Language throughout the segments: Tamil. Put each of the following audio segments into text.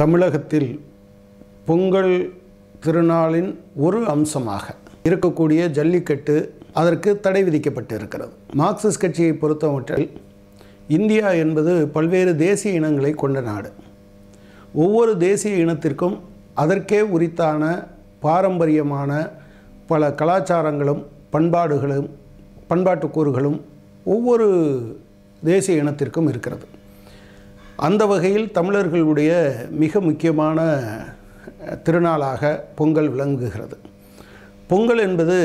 தமிழகத்தில் பொங்கல் திருநாளின் ஒரு அம்சமாக இருக்கக்கூடிய ஜல்லிக்கட்டு அதற்கு தடை விதிக்கப்பட்டு இருக்கிறது மார்க்சிஸ்ட் கட்சியை பொறுத்தவற்றில் இந்தியா என்பது பல்வேறு தேசிய இனங்களை கொண்ட நாடு ஒவ்வொரு தேசிய இனத்திற்கும் அதற்கே உரித்தான பாரம்பரியமான பல கலாச்சாரங்களும் பண்பாடுகளும் பண்பாட்டு கூறுகளும் ஒவ்வொரு தேசிய இனத்திற்கும் இருக்கிறது அந்த வகையில் தமிழர்களுடைய மிக முக்கியமான திருநாளாக பொங்கல் விளங்குகிறது பொங்கல் என்பது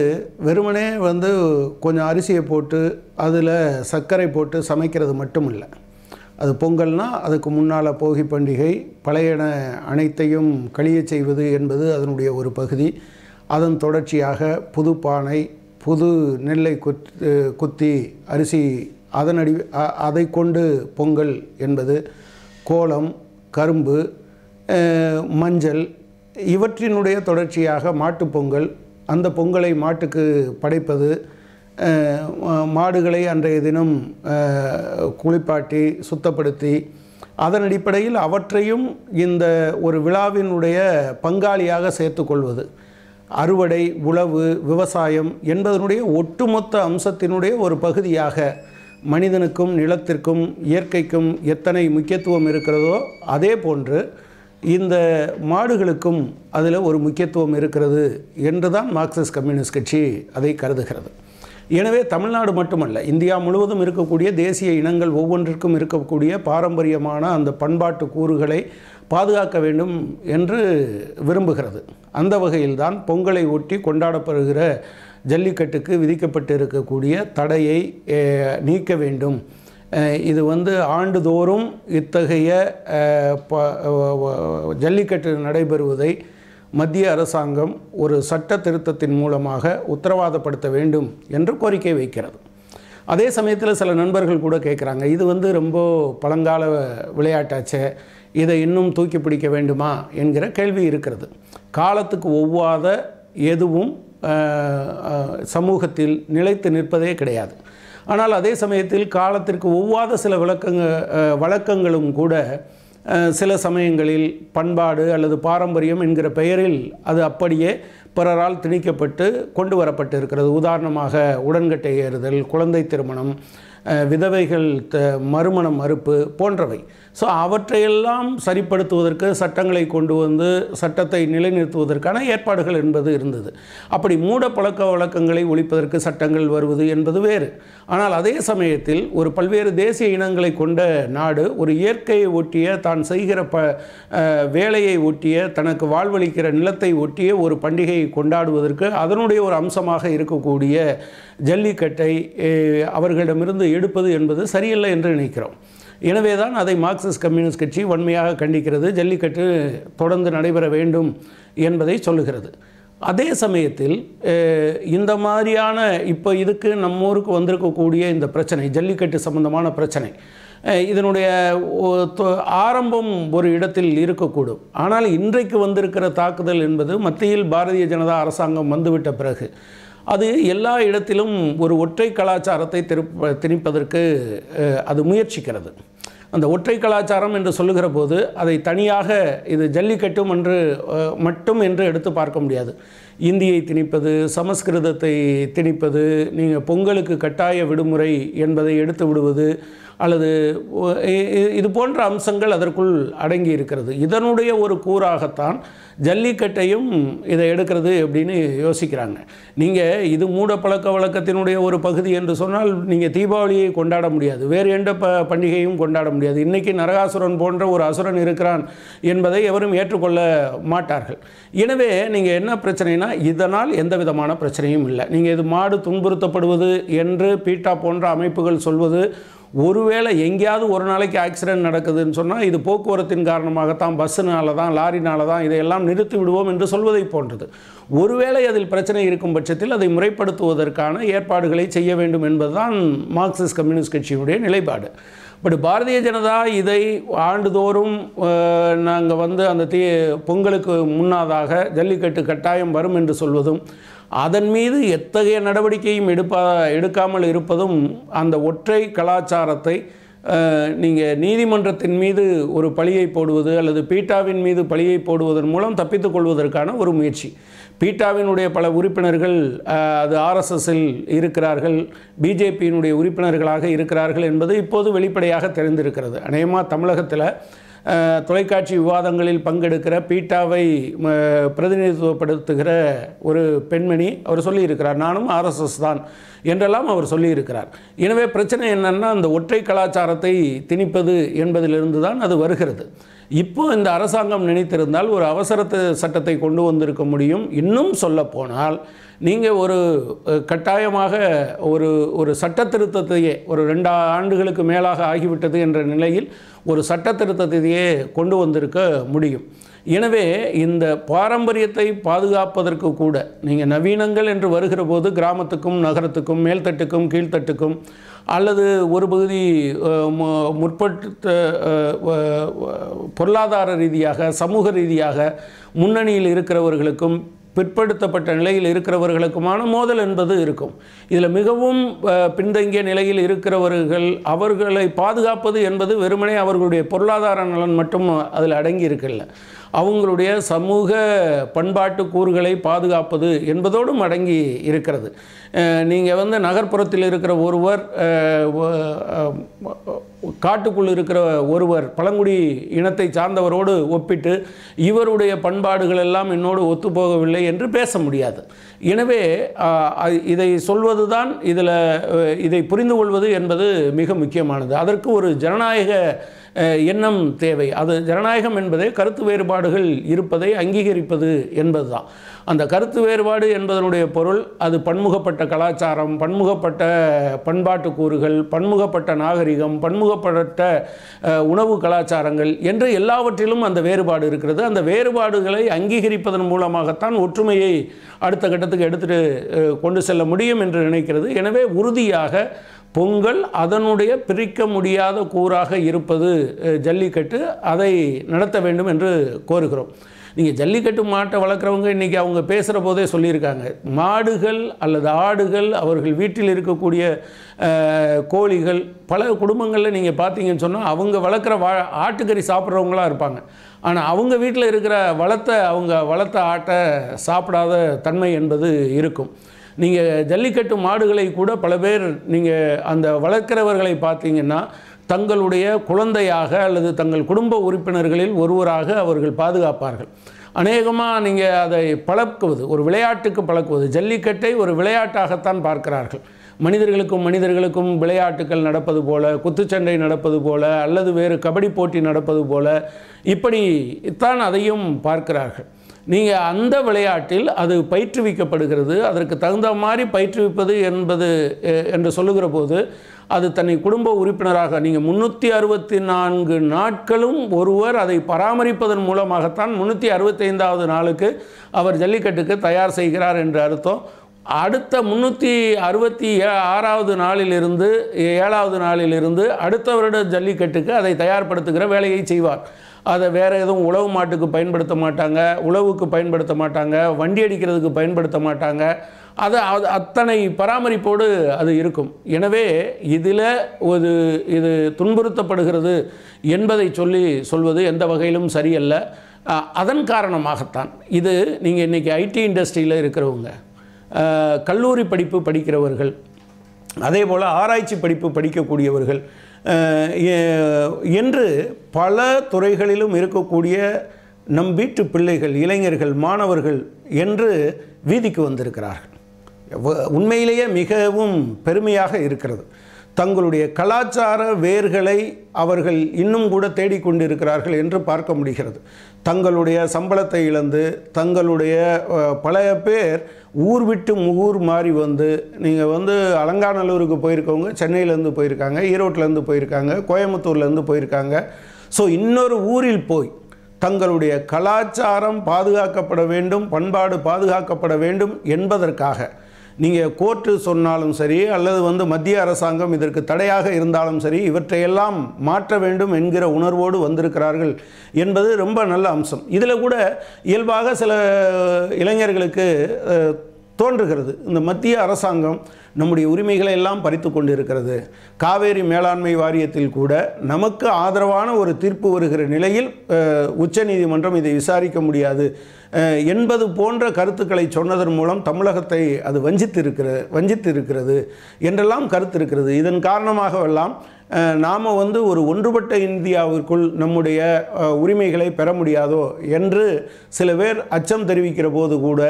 வெறுமனே வந்து கொஞ்சம் அரிசியை போட்டு அதில் சர்க்கரை போட்டு சமைக்கிறது மட்டும் இல்லை அது பொங்கல்னால் அதுக்கு முன்னால் போகி பண்டிகை பழையன அனைத்தையும் கழிய செய்வது என்பது அதனுடைய ஒரு பகுதி அதன் தொடர்ச்சியாக புது பானை புது நெல்லை குத்தி அரிசி அதனடி அதை கொண்டு பொங்கல் என்பது கோலம் கரும்பு மஞ்சள் இவற்றினுடைய தொடர்ச்சியாக மாட்டுப்பொங்கல் அந்த பொங்கலை மாட்டுக்கு படைப்பது மாடுகளை அன்றைய தினம் குளிப்பாட்டி சுத்தப்படுத்தி அதன் அடிப்படையில் அவற்றையும் இந்த ஒரு விழாவினுடைய பங்காளியாக சேர்த்துக்கொள்வது அறுவடை உழவு விவசாயம் என்பதனுடைய ஒட்டுமொத்த அம்சத்தினுடைய ஒரு பகுதியாக மனிதனுக்கும் நிலத்திற்கும் இயற்கைக்கும் எத்தனை முக்கியத்துவம் இருக்கிறதோ அதே போன்று இந்த மாடுகளுக்கும் அதில் ஒரு முக்கியத்துவம் இருக்கிறது என்று தான் மார்க்சிஸ்ட் கம்யூனிஸ்ட் கட்சி அதை கருதுகிறது எனவே தமிழ்நாடு மட்டுமல்ல இந்தியா முழுவதும் இருக்கக்கூடிய தேசிய இனங்கள் ஒவ்வொன்றிற்கும் இருக்கக்கூடிய பாரம்பரியமான அந்த பண்பாட்டு கூறுகளை பாதுகாக்க வேண்டும் என்று விரும்புகிறது அந்த வகையில்தான் பொங்கலை ஒட்டி கொண்டாடப்படுகிற ஜல்லிக்கட்டுக்கு விதிக்கப்பட்டு இருக்கக்கூடிய தடையை நீக்க வேண்டும் இது வந்து ஆண்டுதோறும் இத்தகைய ஜல்லிக்கட்டு நடைபெறுவதை மத்திய அரசாங்கம் ஒரு சட்ட திருத்தத்தின் மூலமாக உத்தரவாதப்படுத்த வேண்டும் என்று கோரிக்கை வைக்கிறது அதே சமயத்தில் சில நண்பர்கள் கூட கேட்குறாங்க இது வந்து ரொம்ப பழங்கால விளையாட்டாச்சே இதை இன்னும் தூக்கி பிடிக்க வேண்டுமா என்கிற கேள்வி இருக்கிறது காலத்துக்கு ஒவ்வாத எதுவும் சமூகத்தில் நிலைத்து நிற்பதே கிடையாது ஆனால் அதே சமயத்தில் காலத்திற்கு ஒவ்வாத சில விளக்கங்க வழக்கங்களும் கூட சில சமயங்களில் பண்பாடு அல்லது பாரம்பரியம் என்கிற பெயரில் அது அப்படியே பிறரால் திணிக்கப்பட்டு கொண்டு வரப்பட்டு இருக்கிறது உதாரணமாக உடன்கட்டை ஏறுதல் குழந்தை திருமணம் விதவைகள் த மறுமணம் மறுப்பு போன்றவை ஸோ அவற்றையெல்லாம் சரிப்படுத்துவதற்கு சட்டங்களை கொண்டு வந்து சட்டத்தை நிலைநிறுத்துவதற்கான ஏற்பாடுகள் என்பது இருந்தது அப்படி மூட பழக்க வழக்கங்களை ஒழிப்பதற்கு சட்டங்கள் வருவது என்பது வேறு ஆனால் அதே சமயத்தில் ஒரு பல்வேறு தேசிய இனங்களை கொண்ட நாடு ஒரு இயற்கையை ஒட்டிய தான் செய்கிற ப வேலையை ஒட்டிய தனக்கு வாழ்வளிக்கிற நிலத்தை ஒட்டிய ஒரு பண்டிகையை கொண்டாடுவதற்கு அதனுடைய ஒரு அம்சமாக இருக்கக்கூடிய ஜல்லிக்கட்டை அவர்களிடமிருந்து எடுப்பது என்பது சரியில்லை என்று நினைக்கிறோம் எனவே தான் அதை மார்க்சிஸ்ட் கம்யூனிஸ்ட் கட்சி வன்மையாக கண்டிக்கிறது ஜல்லிக்கட்டு தொடர்ந்து நடைபெற வேண்டும் என்பதை சொல்லுகிறது அதே சமயத்தில் இந்த மாதிரியான இப்போ இதுக்கு நம்ம ஊருக்கு வந்திருக்கக்கூடிய இந்த பிரச்சனை ஜல்லிக்கட்டு சம்பந்தமான பிரச்சனை இதனுடைய ஆரம்பம் ஒரு இடத்தில் இருக்கக்கூடும் ஆனால் இன்றைக்கு வந்திருக்கிற தாக்குதல் என்பது மத்தியில் பாரதிய ஜனதா அரசாங்கம் வந்துவிட்ட பிறகு அது எல்லா இடத்திலும் ஒரு ஒற்றை கலாச்சாரத்தை திருப்ப திணிப்பதற்கு அது முயற்சிக்கிறது அந்த ஒற்றை கலாச்சாரம் என்று சொல்லுகிற போது அதை தனியாக இது ஜல்லிக்கட்டும் என்று மட்டும் என்று எடுத்து பார்க்க முடியாது இந்தியை திணிப்பது சமஸ்கிருதத்தை திணிப்பது நீங்கள் பொங்கலுக்கு கட்டாய விடுமுறை என்பதை எடுத்து விடுவது அல்லது இது போன்ற அம்சங்கள் அதற்குள் அடங்கி இருக்கிறது இதனுடைய ஒரு கூறாகத்தான் ஜல்லிக்கட்டையும் இதை எடுக்கிறது அப்படின்னு யோசிக்கிறாங்க நீங்கள் இது மூட பழக்க வழக்கத்தினுடைய ஒரு பகுதி என்று சொன்னால் நீங்கள் தீபாவளியை கொண்டாட முடியாது வேறு எந்த ப பண்டிகையும் கொண்டாட முடியாது இன்றைக்கி நரகாசுரன் போன்ற ஒரு அசுரன் இருக்கிறான் என்பதை எவரும் ஏற்றுக்கொள்ள மாட்டார்கள் எனவே நீங்கள் என்ன பிரச்சனைனா இதனால் எந்த விதமான பிரச்சனையும் இல்லை நீங்கள் இது மாடு துன்புறுத்தப்படுவது என்று பீட்டா போன்ற அமைப்புகள் சொல்வது ஒருவேளை எங்கேயாவது ஒரு நாளைக்கு ஆக்சிடென்ட் நடக்குதுன்னு சொன்னால் இது போக்குவரத்தின் காரணமாகத்தான் பஸ்ஸுனால தான் லாரினால தான் இதையெல்லாம் நிறுத்தி விடுவோம் என்று சொல்வதை போன்றது ஒருவேளை அதில் பிரச்சனை இருக்கும் பட்சத்தில் அதை முறைப்படுத்துவதற்கான ஏற்பாடுகளை செய்ய வேண்டும் என்பதுதான் மார்க்சிஸ்ட் கம்யூனிஸ்ட் கட்சியுடைய நிலைப்பாடு பட் பாரதிய ஜனதா இதை ஆண்டுதோறும் நாங்கள் வந்து அந்த தீ பொங்கலுக்கு முன்னாதாக ஜல்லிக்கட்டு கட்டாயம் வரும் என்று சொல்வதும் அதன் மீது எத்தகைய நடவடிக்கையும் எடுப்பா எடுக்காமல் இருப்பதும் அந்த ஒற்றை கலாச்சாரத்தை நீங்கள் நீதிமன்றத்தின் மீது ஒரு பழியை போடுவது அல்லது பீட்டாவின் மீது பழியை போடுவதன் மூலம் தப்பித்துக் கொள்வதற்கான ஒரு முயற்சி பீட்டாவினுடைய பல உறுப்பினர்கள் அது ஆர்எஸ்எஸ்ஸில் இருக்கிறார்கள் பிஜேபியினுடைய உறுப்பினர்களாக இருக்கிறார்கள் என்பது இப்போது வெளிப்படையாக தெரிந்திருக்கிறது அநேகமாக தமிழகத்தில் தொலைக்காட்சி விவாதங்களில் பங்கெடுக்கிற பீட்டாவை பிரதிநிதித்துவப்படுத்துகிற ஒரு பெண்மணி அவர் சொல்லியிருக்கிறார் நானும் ஆர்எஸ்எஸ் தான் என்றெல்லாம் அவர் சொல்லியிருக்கிறார் எனவே பிரச்சனை என்னென்னா அந்த ஒற்றை கலாச்சாரத்தை திணிப்பது என்பதிலிருந்து தான் அது வருகிறது இப்போ இந்த அரசாங்கம் நினைத்திருந்தால் ஒரு அவசர சட்டத்தை கொண்டு வந்திருக்க முடியும் இன்னும் சொல்லப்போனால் நீங்கள் ஒரு கட்டாயமாக ஒரு ஒரு சட்ட திருத்தத்தையே ஒரு ரெண்டு ஆண்டுகளுக்கு மேலாக ஆகிவிட்டது என்ற நிலையில் ஒரு சட்ட திருத்தத்தையே கொண்டு வந்திருக்க முடியும் எனவே இந்த பாரம்பரியத்தை பாதுகாப்பதற்கு கூட நீங்கள் நவீனங்கள் என்று வருகிற போது கிராமத்துக்கும் நகரத்துக்கும் மேல்தட்டுக்கும் கீழ்த்தட்டுக்கும் அல்லது ஒரு பகுதி முற்பட்ட பொருளாதார ரீதியாக சமூக ரீதியாக முன்னணியில் இருக்கிறவர்களுக்கும் பிற்படுத்தப்பட்ட நிலையில் இருக்கிறவர்களுக்குமான மோதல் என்பது இருக்கும் இதில் மிகவும் பின்தங்கிய நிலையில் இருக்கிறவர்கள் அவர்களை பாதுகாப்பது என்பது வெறுமனே அவர்களுடைய பொருளாதார நலன் மட்டும் அதில் அடங்கி இருக்கல அவங்களுடைய சமூக பண்பாட்டு கூறுகளை பாதுகாப்பது என்பதோடும் அடங்கி இருக்கிறது நீங்கள் வந்து நகர்ப்புறத்தில் இருக்கிற ஒருவர் காட்டுக்குள் இருக்கிற ஒருவர் பழங்குடி இனத்தை சார்ந்தவரோடு ஒப்பிட்டு இவருடைய பண்பாடுகள் எல்லாம் என்னோடு ஒத்துப்போகவில்லை என்று பேச முடியாது எனவே இதை சொல்வது தான் இதில் இதை புரிந்து கொள்வது என்பது மிக முக்கியமானது அதற்கு ஒரு ஜனநாயக எண்ணம் தேவை அது ஜனநாயகம் என்பதே கருத்து வேறுபாடுகள் இருப்பதை அங்கீகரிப்பது என்பதுதான் அந்த கருத்து வேறுபாடு என்பதனுடைய பொருள் அது பன்முகப்பட்ட கலாச்சாரம் பன்முகப்பட்ட பண்பாட்டு கூறுகள் பன்முகப்பட்ட நாகரிகம் பன்முகப்பட்ட உணவு கலாச்சாரங்கள் என்று எல்லாவற்றிலும் அந்த வேறுபாடு இருக்கிறது அந்த வேறுபாடுகளை அங்கீகரிப்பதன் மூலமாகத்தான் ஒற்றுமையை அடுத்த கட்டத்துக்கு எடுத்துகிட்டு கொண்டு செல்ல முடியும் என்று நினைக்கிறது எனவே உறுதியாக பொங்கல் அதனுடைய பிரிக்க முடியாத கூறாக இருப்பது ஜல்லிக்கட்டு அதை நடத்த வேண்டும் என்று கோருகிறோம் நீங்கள் ஜல்லிக்கட்டு மாட்டை வளர்க்குறவங்க இன்றைக்கி அவங்க பேசுகிற போதே சொல்லியிருக்காங்க மாடுகள் அல்லது ஆடுகள் அவர்கள் வீட்டில் இருக்கக்கூடிய கோழிகள் பல குடும்பங்களில் நீங்கள் பார்த்தீங்கன்னு சொன்னால் அவங்க வளர்க்குற வா ஆட்டுக்கறி சாப்பிட்றவங்களாக இருப்பாங்க ஆனால் அவங்க வீட்டில் இருக்கிற வளர்த்த அவங்க வளர்த்த ஆட்டை சாப்பிடாத தன்மை என்பது இருக்கும் நீங்கள் ஜல்லிக்கட்டு மாடுகளை கூட பல பேர் நீங்கள் அந்த வளர்க்குறவர்களை பார்த்தீங்கன்னா தங்களுடைய குழந்தையாக அல்லது தங்கள் குடும்ப உறுப்பினர்களில் ஒருவராக அவர்கள் பாதுகாப்பார்கள் அநேகமாக நீங்கள் அதை பழக்குவது ஒரு விளையாட்டுக்கு பழக்குவது ஜல்லிக்கட்டை ஒரு விளையாட்டாகத்தான் பார்க்கிறார்கள் மனிதர்களுக்கும் மனிதர்களுக்கும் விளையாட்டுகள் நடப்பது போல குத்துச்சண்டை நடப்பது போல அல்லது வேறு கபடி போட்டி நடப்பது போல இப்படி தான் அதையும் பார்க்கிறார்கள் நீங்கள் அந்த விளையாட்டில் அது பயிற்றுவிக்கப்படுகிறது அதற்கு தகுந்த மாதிரி பயிற்றுவிப்பது என்பது என்று சொல்லுகிற போது அது தன்னை குடும்ப உறுப்பினராக நீங்கள் முந்நூற்றி அறுபத்தி நான்கு நாட்களும் ஒருவர் அதை பராமரிப்பதன் மூலமாகத்தான் முந்நூற்றி அறுபத்தைந்தாவது நாளுக்கு அவர் ஜல்லிக்கட்டுக்கு தயார் செய்கிறார் என்று அர்த்தம் அடுத்த முந்நூற்றி அறுபத்தி ஏ ஆறாவது நாளிலிருந்து ஏழாவது நாளிலிருந்து அடுத்த வருட ஜல்லிக்கட்டுக்கு அதை தயார்படுத்துகிற வேலையை செய்வார் அதை வேறு எதுவும் உழவு மாட்டுக்கு பயன்படுத்த மாட்டாங்க உழவுக்கு பயன்படுத்த மாட்டாங்க வண்டி அடிக்கிறதுக்கு பயன்படுத்த மாட்டாங்க அதை அது அத்தனை பராமரிப்போடு அது இருக்கும் எனவே இதில் ஒரு இது துன்புறுத்தப்படுகிறது என்பதை சொல்லி சொல்வது எந்த வகையிலும் சரியல்ல அதன் காரணமாகத்தான் இது நீங்கள் இன்றைக்கி ஐடி இண்டஸ்ட்ரியில் இருக்கிறவங்க கல்லூரி படிப்பு படிக்கிறவர்கள் அதே போல் ஆராய்ச்சி படிப்பு படிக்கக்கூடியவர்கள் என்று பல துறைகளிலும் இருக்கக்கூடிய நம் வீட்டு பிள்ளைகள் இளைஞர்கள் மாணவர்கள் என்று வீதிக்கு வந்திருக்கிறார்கள் உண்மையிலேயே மிகவும் பெருமையாக இருக்கிறது தங்களுடைய கலாச்சார வேர்களை அவர்கள் இன்னும் கூட தேடிக்கொண்டிருக்கிறார்கள் என்று பார்க்க முடிகிறது தங்களுடைய சம்பளத்தை இழந்து தங்களுடைய பழைய பேர் ஊர் விட்டு ஊர் மாறி வந்து நீங்கள் வந்து அலங்காநல்லூருக்கு போயிருக்கவங்க சென்னையிலேருந்து போயிருக்காங்க ஈரோட்டிலேருந்து போயிருக்காங்க கோயம்புத்தூர்லேருந்து போயிருக்காங்க ஸோ இன்னொரு ஊரில் போய் தங்களுடைய கலாச்சாரம் பாதுகாக்கப்பட வேண்டும் பண்பாடு பாதுகாக்கப்பட வேண்டும் என்பதற்காக நீங்கள் கோர்ட்டு சொன்னாலும் சரி அல்லது வந்து மத்திய அரசாங்கம் இதற்கு தடையாக இருந்தாலும் சரி இவற்றையெல்லாம் மாற்ற வேண்டும் என்கிற உணர்வோடு வந்திருக்கிறார்கள் என்பது ரொம்ப நல்ல அம்சம் இதில் கூட இயல்பாக சில இளைஞர்களுக்கு தோன்றுகிறது இந்த மத்திய அரசாங்கம் நம்முடைய உரிமைகளை எல்லாம் பறித்து கொண்டிருக்கிறது காவேரி மேலாண்மை வாரியத்தில் கூட நமக்கு ஆதரவான ஒரு தீர்ப்பு வருகிற நிலையில் உச்சநீதிமன்றம் இதை விசாரிக்க முடியாது என்பது போன்ற கருத்துக்களை சொன்னதன் மூலம் தமிழகத்தை அது வஞ்சித்திருக்கிற வஞ்சித்திருக்கிறது என்றெல்லாம் கருத்து இருக்கிறது இதன் காரணமாகவெல்லாம் நாம் வந்து ஒரு ஒன்றுபட்ட இந்தியாவிற்குள் நம்முடைய உரிமைகளை பெற முடியாதோ என்று சில பேர் அச்சம் தெரிவிக்கிற போது கூட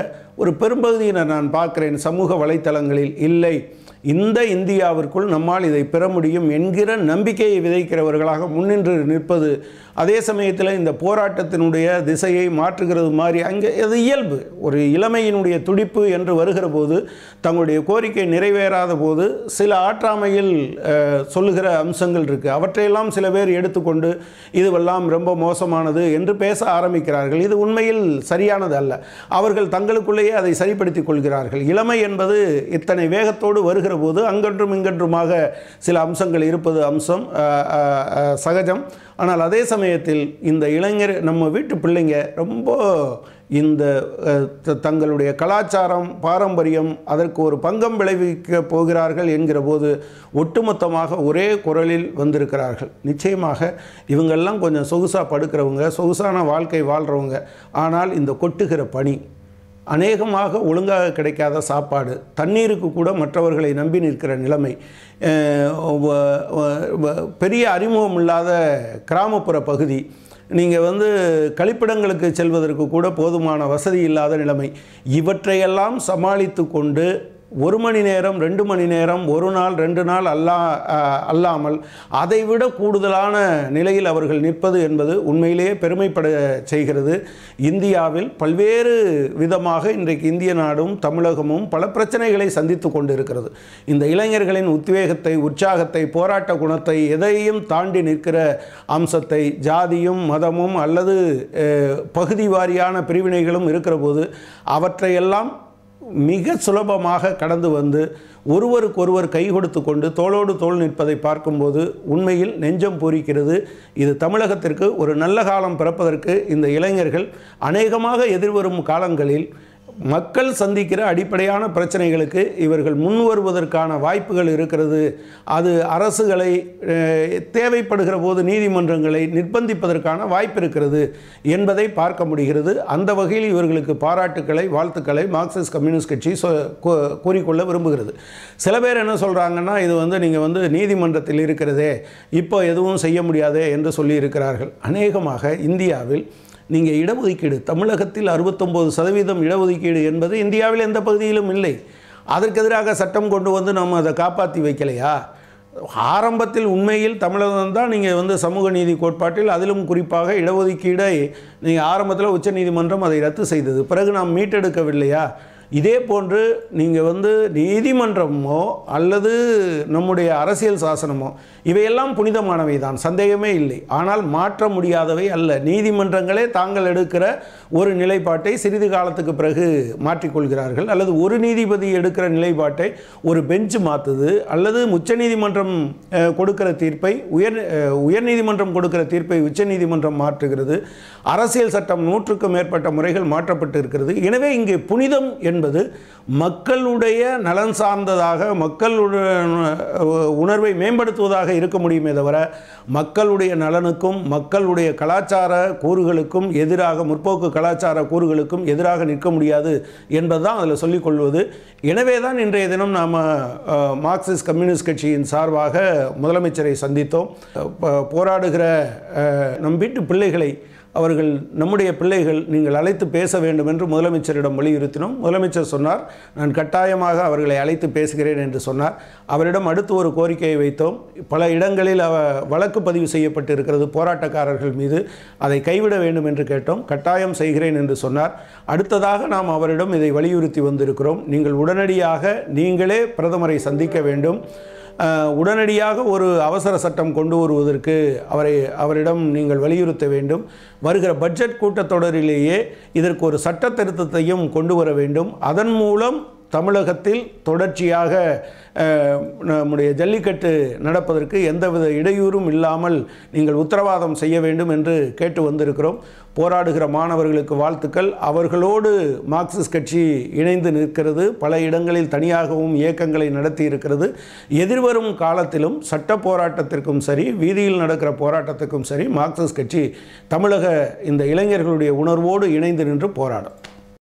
ஒரு பெரும்பகுதியினர் நான் பார்க்குறேன் சமூக வலைத்தளங்களில் இல்லை இந்த இந்தியாவிற்குள் நம்மால் இதை பெற முடியும் என்கிற நம்பிக்கையை விதைக்கிறவர்களாக முன்னின்று நிற்பது அதே சமயத்தில் இந்த போராட்டத்தினுடைய திசையை மாற்றுகிறது மாதிரி அங்கே அது இயல்பு ஒரு இளமையினுடைய துடிப்பு என்று வருகிற போது தங்களுடைய கோரிக்கை நிறைவேறாத போது சில ஆற்றாமையில் சொல்லுகிற அம்சங்கள் இருக்குது அவற்றையெல்லாம் சில பேர் எடுத்துக்கொண்டு இதுவெல்லாம் ரொம்ப மோசமானது என்று பேச ஆரம்பிக்கிறார்கள் இது உண்மையில் சரியானது அல்ல அவர்கள் தங்களுக்குள்ளேயே அதை சரிப்படுத்திக் கொள்கிறார்கள் இளமை என்பது இத்தனை வேகத்தோடு வருகிற போது அங்கன்றும் இங்கன்றுமாக சில அம்சங்கள் இருப்பது அம்சம் சகஜம் ஆனால் அதே சமயம் சமயத்தில் இந்த இளைஞர் நம்ம வீட்டு பிள்ளைங்க ரொம்ப இந்த தங்களுடைய கலாச்சாரம் பாரம்பரியம் அதற்கு ஒரு பங்கம் விளைவிக்க போகிறார்கள் என்கிற போது ஒட்டுமொத்தமாக ஒரே குரலில் வந்திருக்கிறார்கள் நிச்சயமாக இவங்கெல்லாம் கொஞ்சம் சொகுசாக படுக்கிறவங்க சொகுசான வாழ்க்கை வாழ்கிறவங்க ஆனால் இந்த கொட்டுகிற பணி அநேகமாக ஒழுங்காக கிடைக்காத சாப்பாடு தண்ணீருக்கு கூட மற்றவர்களை நம்பி நிற்கிற நிலைமை பெரிய அறிமுகம் இல்லாத கிராமப்புற பகுதி நீங்கள் வந்து கழிப்பிடங்களுக்கு செல்வதற்கு கூட போதுமான வசதி இல்லாத நிலைமை இவற்றையெல்லாம் சமாளித்து கொண்டு ஒரு மணி நேரம் ரெண்டு மணி நேரம் ஒரு நாள் ரெண்டு நாள் அல்லா அல்லாமல் அதைவிட கூடுதலான நிலையில் அவர்கள் நிற்பது என்பது உண்மையிலேயே பெருமைப்பட செய்கிறது இந்தியாவில் பல்வேறு விதமாக இன்றைக்கு இந்திய நாடும் தமிழகமும் பல பிரச்சனைகளை சந்தித்து கொண்டிருக்கிறது இருக்கிறது இந்த இளைஞர்களின் உத்வேகத்தை உற்சாகத்தை போராட்ட குணத்தை எதையும் தாண்டி நிற்கிற அம்சத்தை ஜாதியும் மதமும் அல்லது பகுதி வாரியான பிரிவினைகளும் இருக்கிற போது அவற்றையெல்லாம் மிக சுலபமாக கடந்து வந்து ஒருவருக்கொருவர் கை கொடுத்து கொண்டு தோளோடு தோல் நிற்பதை பார்க்கும்போது உண்மையில் நெஞ்சம் பூரிக்கிறது இது தமிழகத்திற்கு ஒரு நல்ல காலம் பிறப்பதற்கு இந்த இளைஞர்கள் அநேகமாக எதிர்வரும் காலங்களில் மக்கள் சந்திக்கிற அடிப்படையான பிரச்சனைகளுக்கு இவர்கள் முன் வருவதற்கான வாய்ப்புகள் இருக்கிறது அது அரசுகளை தேவைப்படுகிற போது நீதிமன்றங்களை நிர்பந்திப்பதற்கான வாய்ப்பு இருக்கிறது என்பதை பார்க்க முடிகிறது அந்த வகையில் இவர்களுக்கு பாராட்டுக்களை வாழ்த்துக்களை மார்க்சிஸ்ட் கம்யூனிஸ்ட் கட்சி கூறிக்கொள்ள விரும்புகிறது சில பேர் என்ன சொல்கிறாங்கன்னா இது வந்து நீங்கள் வந்து நீதிமன்றத்தில் இருக்கிறதே இப்போ எதுவும் செய்ய முடியாதே என்று சொல்லியிருக்கிறார்கள் அநேகமாக இந்தியாவில் நீங்கள் இடஒதுக்கீடு தமிழகத்தில் அறுபத்தொம்போது சதவீதம் இடஒதுக்கீடு என்பது இந்தியாவில் எந்த பகுதியிலும் இல்லை அதற்கு எதிராக சட்டம் கொண்டு வந்து நம்ம அதை காப்பாற்றி வைக்கலையா ஆரம்பத்தில் உண்மையில் தமிழகம்தான் நீங்கள் வந்து சமூக நீதி கோட்பாட்டில் அதிலும் குறிப்பாக இடஒதுக்கீடை நீங்கள் ஆரம்பத்தில் உச்சநீதிமன்றம் அதை ரத்து செய்தது பிறகு நாம் மீட்டெடுக்கவில்லையா இதே போன்று நீங்கள் வந்து நீதிமன்றமோ அல்லது நம்முடைய அரசியல் சாசனமோ இவையெல்லாம் புனிதமானவை தான் சந்தேகமே இல்லை ஆனால் மாற்ற முடியாதவை அல்ல நீதிமன்றங்களே தாங்கள் எடுக்கிற ஒரு நிலைப்பாட்டை சிறிது காலத்துக்கு பிறகு மாற்றிக்கொள்கிறார்கள் அல்லது ஒரு நீதிபதி எடுக்கிற நிலைப்பாட்டை ஒரு பெஞ்ச் மாற்றுது அல்லது உச்சநீதிமன்றம் கொடுக்கிற தீர்ப்பை உயர் உயர்நீதிமன்றம் கொடுக்கிற தீர்ப்பை உச்சநீதிமன்றம் மாற்றுகிறது அரசியல் சட்டம் நூற்றுக்கும் மேற்பட்ட முறைகள் மாற்றப்பட்டு இருக்கிறது எனவே இங்கே புனிதம் என்று என்பது மக்களுடைய நலன் சார்ந்ததாக மக்களுடைய உணர்வை மேம்படுத்துவதாக இருக்க முடியுமே தவிர மக்களுடைய நலனுக்கும் மக்களுடைய கலாச்சார கூறுகளுக்கும் எதிராக முற்போக்கு கலாச்சார கூறுகளுக்கும் எதிராக நிற்க முடியாது என்பது தான் அதில் சொல்லிக்கொள்வது எனவே தான் இன்றைய தினம் நாம் மார்க்சிஸ்ட் கம்யூனிஸ்ட் கட்சியின் சார்பாக முதலமைச்சரை சந்தித்தோம் போராடுகிற நம் வீட்டு பிள்ளைகளை அவர்கள் நம்முடைய பிள்ளைகள் நீங்கள் அழைத்து பேச வேண்டும் என்று முதலமைச்சரிடம் வலியுறுத்தினோம் முதலமைச்சர் சொன்னார் நான் கட்டாயமாக அவர்களை அழைத்து பேசுகிறேன் என்று சொன்னார் அவரிடம் அடுத்து ஒரு கோரிக்கையை வைத்தோம் பல இடங்களில் அவ வழக்கு பதிவு செய்யப்பட்டு இருக்கிறது போராட்டக்காரர்கள் மீது அதை கைவிட வேண்டும் என்று கேட்டோம் கட்டாயம் செய்கிறேன் என்று சொன்னார் அடுத்ததாக நாம் அவரிடம் இதை வலியுறுத்தி வந்திருக்கிறோம் நீங்கள் உடனடியாக நீங்களே பிரதமரை சந்திக்க வேண்டும் உடனடியாக ஒரு அவசர சட்டம் கொண்டு வருவதற்கு அவரை அவரிடம் நீங்கள் வலியுறுத்த வேண்டும் வருகிற பட்ஜெட் கூட்டத்தொடரிலேயே இதற்கு ஒரு சட்ட திருத்தத்தையும் கொண்டு வர வேண்டும் அதன் மூலம் தமிழகத்தில் தொடர்ச்சியாக நம்முடைய ஜல்லிக்கட்டு நடப்பதற்கு எந்தவித இடையூறும் இல்லாமல் நீங்கள் உத்தரவாதம் செய்ய வேண்டும் என்று கேட்டு வந்திருக்கிறோம் போராடுகிற மாணவர்களுக்கு வாழ்த்துக்கள் அவர்களோடு மார்க்சிஸ்ட் கட்சி இணைந்து நிற்கிறது பல இடங்களில் தனியாகவும் இயக்கங்களை நடத்தி இருக்கிறது எதிர்வரும் காலத்திலும் சட்ட போராட்டத்திற்கும் சரி வீதியில் நடக்கிற போராட்டத்துக்கும் சரி மார்க்சிஸ்ட் கட்சி தமிழக இந்த இளைஞர்களுடைய உணர்வோடு இணைந்து நின்று போராடும்